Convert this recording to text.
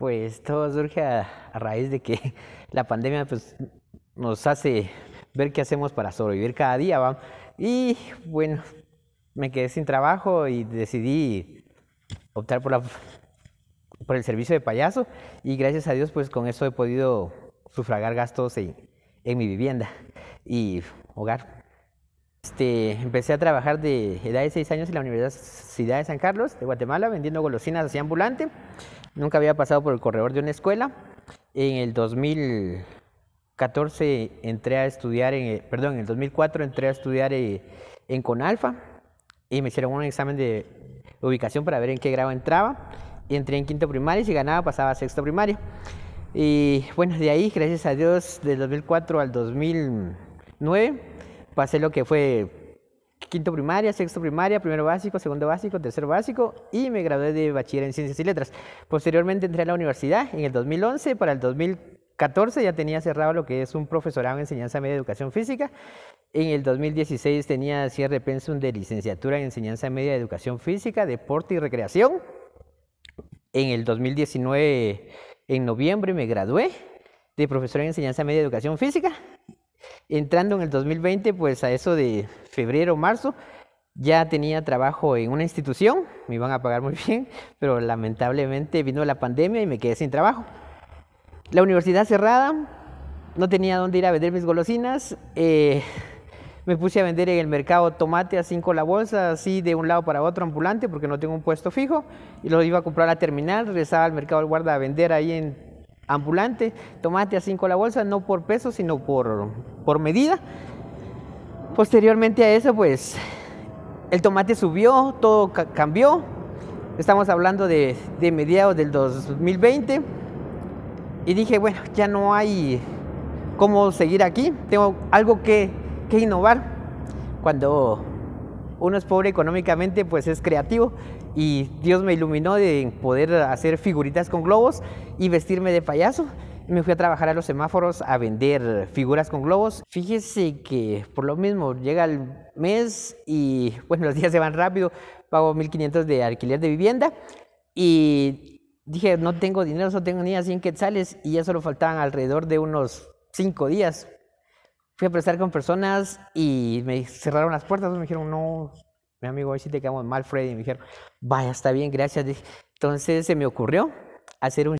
Pues todo surge a, raíz de que la pandemia pues, nos hace ver qué hacemos para sobrevivir cada día. Y bueno, me quedé sin trabajo y decidí optar por, la, por el servicio de payaso y gracias a Dios pues con eso he podido sufragar gastos en, mi vivienda y hogar. Este, empecé a trabajar de edad de 6 años en la Universidad de San Carlos de Guatemala vendiendo golosinas así ambulante. Nunca había pasado por el corredor de una escuela. En el 2014 entré a estudiar, en, perdón, en el 2004 entré a estudiar eh, en Conalfa y me hicieron un examen de ubicación para ver en qué grado entraba. entré en quinto primaria y si ganaba pasaba a sexto primario Y bueno, de ahí, gracias a Dios, del 2004 al 2009 pasé lo que fue quinto primaria, sexto primaria, primero básico, segundo básico, tercero básico y me gradué de bachiller en ciencias y letras. Posteriormente entré a la universidad en el 2011 para el 2014 ya tenía cerrado lo que es un profesorado en enseñanza media de educación física. En el 2016 tenía cierre pensum de licenciatura en enseñanza media de educación física, deporte y recreación. En el 2019, en noviembre, me gradué de profesor en enseñanza media de educación física entrando en el 2020, pues a eso de febrero, o marzo, ya tenía trabajo en una institución, me iban a pagar muy bien, pero lamentablemente vino la pandemia y me quedé sin trabajo. La universidad cerrada, no tenía dónde ir a vender mis golosinas, eh, me puse a vender en el mercado tomate a cinco la bolsa, así de un lado para otro ambulante, porque no tengo un puesto fijo, y lo iba a comprar a la terminal, regresaba al mercado del guarda a vender ahí en ambulante, tomate a cinco la bolsa, no por peso, sino por, por medida Posteriormente a eso, pues el tomate subió, todo cambió. Estamos hablando de, mediados del 2020. Y dije, bueno, ya no hay cómo seguir aquí. Tengo algo que, que innovar. Cuando uno es pobre económicamente, pues es creativo. Y Dios me iluminó de poder hacer figuritas con globos y vestirme de payaso me fui a trabajar a los semáforos a vender figuras con globos. Fíjese que por lo mismo llega el mes y bueno, los días se van rápido, pago 1.500 de alquiler de vivienda y dije, no tengo dinero, no tengo ni a 100 quetzales y ya solo faltaban alrededor de unos 5 días. Fui a prestar con personas y me cerraron las puertas, me dijeron, no, mi amigo, hoy sí te quedamos mal, Freddy. Me dijeron, vaya, está bien, gracias. Entonces se me ocurrió hacer un